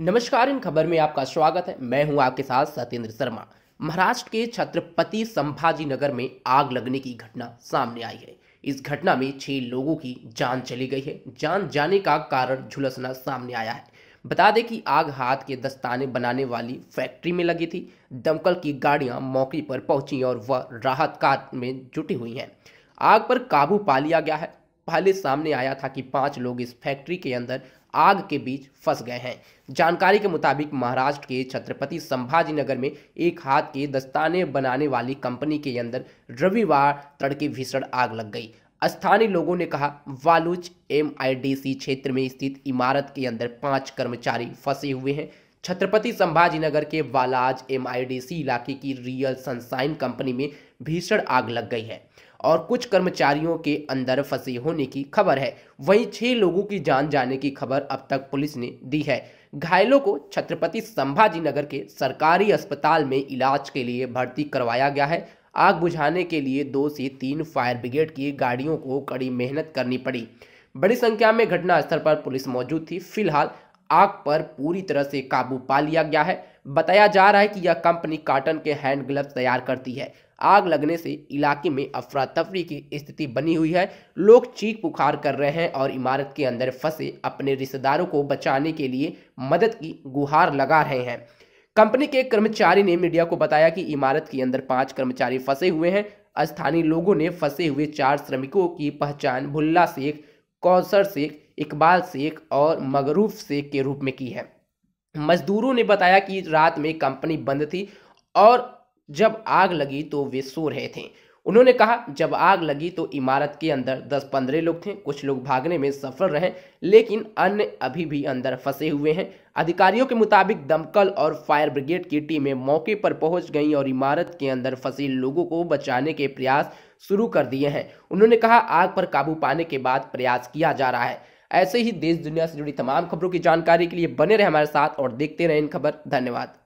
नमस्कार इन खबर में आपका स्वागत है मैं हूं आपके साथ सत्येंद्र शर्मा महाराष्ट्र के छत्रपति संभाजी नगर में आग लगने की घटना सामने आई है इस घटना में छह लोगों की जान चली गई है जान जाने का कारण झुलसना सामने आया है बता दें कि आग हाथ के दस्ताने बनाने वाली फैक्ट्री में लगी थी दमकल की गाड़ियां मौके पर पहुंची और वह राहत कार्य में जुटी हुई हैं आग पर काबू पा लिया गया है पहले सामने आया था कि पांच लोग इस फैक्ट्री के अंदर आग के बीच फंस गए हैं जानकारी के मुताबिक महाराष्ट्र के छत्रपति संभाजी नगर में एक हाथ के दस्ताने बनाने वाली कंपनी के अंदर रविवार तड़के भीषण आग लग गई स्थानीय लोगों ने कहा वालुच एम क्षेत्र में स्थित इमारत के अंदर पांच कर्मचारी फंसे हुए हैं छत्रपति संभाजी नगर के वालाज एम इलाके की रियल सनसाइन कंपनी में भीषण आग लग गई है और कुछ कर्मचारियों के अंदर फंसे होने की खबर है वहीं छह लोगों की जान जाने की खबर अब तक पुलिस ने दी है घायलों को छत्रपति संभाजी नगर के सरकारी अस्पताल में इलाज के लिए भर्ती करवाया गया है आग बुझाने के लिए दो से तीन फायर ब्रिगेड की गाड़ियों को कड़ी मेहनत करनी पड़ी बड़ी संख्या में घटनास्थल पर पुलिस मौजूद थी फिलहाल आग पर पूरी तरह से काबू पा लिया गया है बताया जा रहा है कि यह कंपनी काटन के हैंड ग्लव्स तैयार करती है आग लगने से इलाके में अफरा तफरी की स्थिति बनी हुई है लोग चीख पुखार कर रहे हैं और इमारत के अंदर फंसे अपने रिश्तेदारों को बचाने के लिए मदद की गुहार लगा रहे हैं कंपनी के कर्मचारी ने मीडिया को बताया कि इमारत के अंदर पांच कर्मचारी फंसे हुए हैं स्थानीय लोगों ने फंसे हुए चार श्रमिकों की पहचान भुल्ला शेख कौसर शेख इकबाल शेख और मगरूफ शेख के रूप में की है मजदूरों ने बताया कि रात में कंपनी बंद थी और जब आग लगी तो वे सो रहे थे उन्होंने कहा जब आग लगी तो इमारत के अंदर 10-15 लोग थे कुछ लोग भागने में सफल रहे लेकिन अन्य अभी भी अंदर फंसे हुए हैं अधिकारियों के मुताबिक दमकल और फायर ब्रिगेड की टीमें मौके पर पहुंच गईं और इमारत के अंदर फंसे लोगों को बचाने के प्रयास शुरू कर दिए हैं उन्होंने कहा आग पर काबू पाने के बाद प्रयास किया जा रहा है ऐसे ही देश दुनिया से जुड़ी तमाम खबरों की जानकारी के लिए बने रहे हमारे साथ और देखते रहे इन खबर धन्यवाद